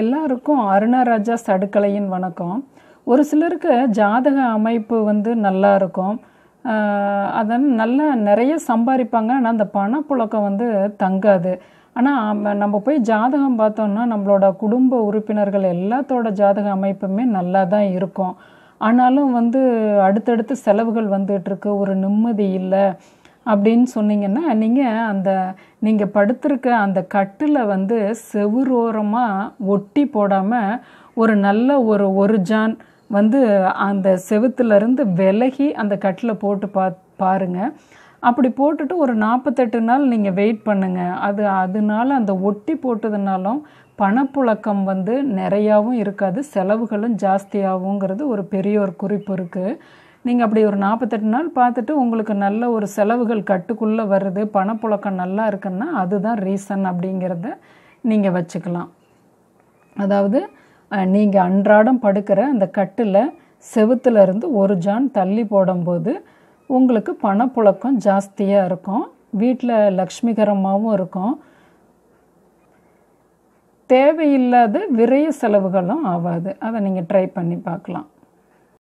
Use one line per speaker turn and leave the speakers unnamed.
எல்லாருக்கும் அருணராஜா சடுக்கலையின் வணக்கம் ஒரு சிலருக்கு ஜாதக அமைப்பு வந்து நல்லா இருக்கும் அதன் நல்லா நிறைய சம்பாதிப்பாங்க ஆனால் அந்த பணப்புழக்கம் வந்து தங்காது ஆனால் நம்ம போய் ஜாதகம் பார்த்தோம்னா நம்மளோட குடும்ப உறுப்பினர்கள் எல்லாத்தோட ஜாதக அமைப்புமே நல்லா தான் இருக்கும் ஆனாலும் வந்து அடுத்தடுத்து செலவுகள் வந்துட்டுருக்கு ஒரு நிம்மதி இல்லை அப்படின்னு சொன்னீங்கன்னா நீங்கள் அந்த நீங்கள் படுத்திருக்க அந்த கட்டில் வந்து செவுரோரமாக ஒட்டி போடாமல் ஒரு நல்ல ஒரு ஒரு ஜான் வந்து அந்த செவுத்துலேருந்து விலகி அந்த கட்டில் போட்டு பா பாருங்கள் அப்படி போட்டுட்டு ஒரு நாற்பத்தெட்டு நாள் நீங்கள் வெயிட் பண்ணுங்கள் அது அதனால அந்த ஒட்டி போட்டதுனாலும் பணப்புழக்கம் வந்து நிறையாவும் இருக்காது செலவுகளும் ஜாஸ்தியாகுங்கிறது ஒரு பெரிய ஒரு குறிப்பு இருக்குது நீங்கள் அப்படி ஒரு நாற்பத்தெட்டு நாள் பார்த்துட்டு உங்களுக்கு நல்ல ஒரு செலவுகள் கட்டுக்குள்ளே வருது பணப்புழக்கம் நல்லா இருக்குன்னா அதுதான் ரீசன் அப்படிங்கிறத நீங்கள் வச்சுக்கலாம் அதாவது நீங்கள் அன்றாடம் படுக்கிற அந்த கட்டில் செவுத்துலேருந்து ஒரு ஜான் தள்ளி போடும்போது உங்களுக்கு பணப்புழக்கம் ஜாஸ்தியாக இருக்கும் வீட்டில் லக்ஷ்மிகரமாகவும் இருக்கும் தேவையில்லாத விரைய செலவுகளும் ஆகாது அதை நீங்கள் ட்ரை பண்ணி பார்க்கலாம்